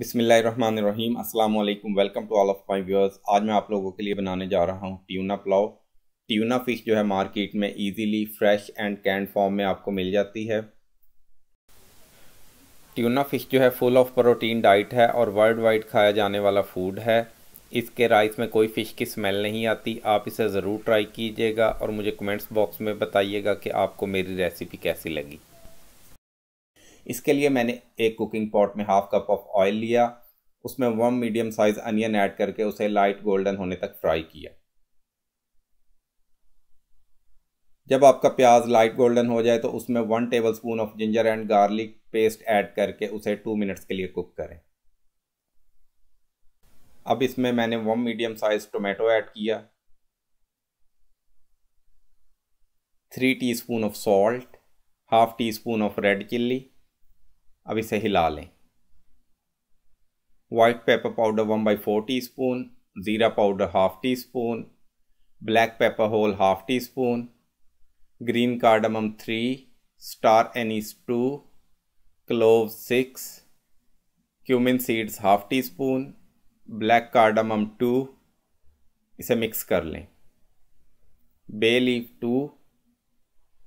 बिसमीम अस्सलाम वालेकुम welcome to all of my viewers आज मैं आप लोगों के लिए बनाने जा रहा हूँ ट्यूना पुलाव ट्यूना फ़िश जो है मार्केट में easily fresh and canned form में आपको मिल जाती है ट्यूना फ़िश जो है फुल ऑफ प्रोटीन डाइट है और वर्ल्ड वाइड खाया जाने वाला फूड है इसके राइस में कोई फ़िश की स्मेल नहीं आती आप इसे ज़रूर ट्राई कीजिएगा और मुझे कमेंट्स बॉक्स में बताइएगा कि आपको मेरी रेसिपी कैसी लगी इसके लिए मैंने एक कुकिंग पॉट में हाफ कप ऑफ ऑयल लिया उसमें one medium size onion add करके उसे लाइट गोल्डन होने तक फ्राई किया जब आपका प्याज लाइट गोल्डन हो जाए तो उसमें one tablespoon of ginger and garlic paste add करके उसे टू मिनट्स के लिए कुक करें अब इसमें मैंने one medium size tomato add किया three teaspoon of salt half teaspoon of red chilli अब इसे हिला लें white pepper powder one by four teaspoon jeera powder half teaspoon black pepper whole half teaspoon green cardamom three star anise two clove six cumin seeds half teaspoon black cardamom two इसे मिक्स कर लें bay leaf two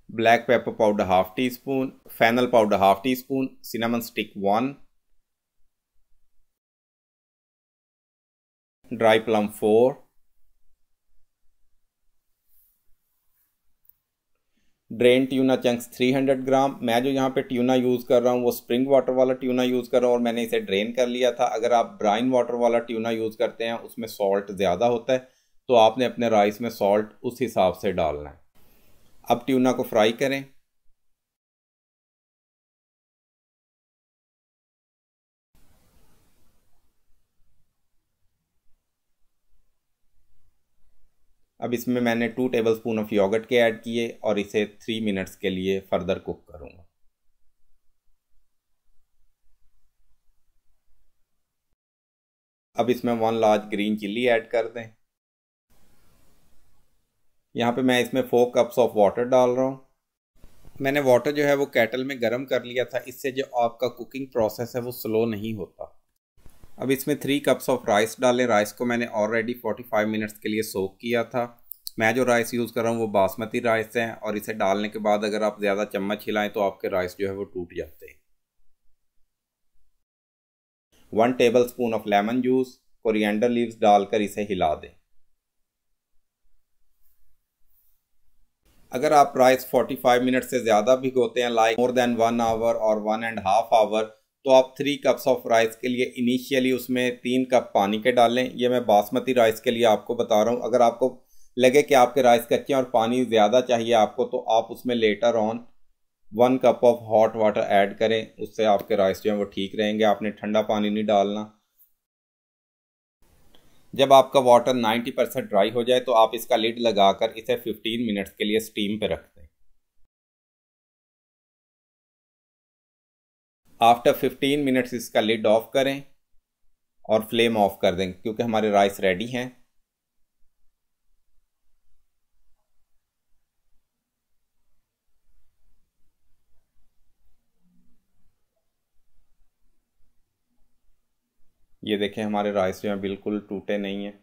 black pepper powder half teaspoon, fennel powder half teaspoon, cinnamon stick 1, dry plum 4, drain tuna chunks 300 gram मैं जो यहाँ पे tuna use कर रहा हूँ वो स्प्रिंग वाटर वाला ट्यूना यूज़ कर रहा हूँ और मैंने इसे ड्रेन कर लिया था अगर आप ब्राइन वाटर वाला ट्यूना यूज़ करते हैं उसमें सॉल्ट ज़्यादा होता है तो आपने अपने राइस में सॉल्ट उस हिसाब से डालना है अब ट्यूना को फ्राई करें अब इसमें मैंने two tablespoon of yogurt के ऐड किए और इसे थ्री मिनट्स के लिए फर्दर कुक करूंगा अब इसमें one large green chilli add कर दें यहाँ पे मैं इसमें फोर कप्स ऑफ वाटर डाल रहा हूँ मैंने वाटर जो है वो कैटल में गर्म कर लिया था इससे जो आपका कुकिंग प्रोसेस है वो स्लो नहीं होता अब इसमें थ्री कप्स ऑफ राइस डालें राइस को मैंने ऑलरेडी 45 मिनट्स के लिए सोक किया था मैं जो राइस यूज़ कर रहा हूँ वो बासमती राइस है और इसे डालने के बाद अगर आप ज़्यादा चम्मच हिलाएं तो आपके राइस जो है वो टूट जाते हैं one tablespoon of lemon juice coriander leaves डालकर इसे हिला दें अगर आप राइस 45 मिनट से ज़्यादा भिगोते हैं like more than one hour और वन एंड हाफ आवर तो आप थ्री कप्स ऑफ राइस के लिए इनिशियली उसमें तीन कप पानी के डालें ये मैं बासमती राइस के लिए आपको बता रहा हूँ अगर आपको लगे कि आपके राइस कच्चे और पानी ज़्यादा चाहिए आपको तो आप उसमें later on one cup of hot water add करें उससे आपके राइस जो हैं वो ठीक रहेंगे आपने ठंडा पानी नहीं डालना जब आपका वाटर 90 परसेंट ड्राई हो जाए तो आप इसका लिड लगाकर इसे 15 मिनट्स के लिए स्टीम पर रख दें आफ्टर 15 मिनट्स इसका लिड ऑफ करें और फ्लेम ऑफ कर दें क्योंकि हमारे राइस रेडी हैं ये देखें हमारे राइस जो है बिल्कुल टूटे नहीं है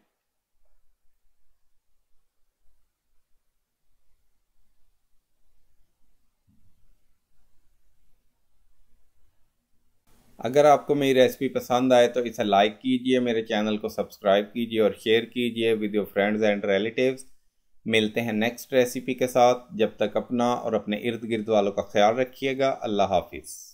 अगर आपको मेरी रेसिपी पसंद आए तो इसे लाइक कीजिए मेरे चैनल को सब्सक्राइब कीजिए और शेयर कीजिए with your friends and relatives मिलते हैं नेक्स्ट रेसिपी के साथ जब तक अपना और अपने इर्द गिर्द वालों का ख्याल रखिएगा अल्लाह हाफिज़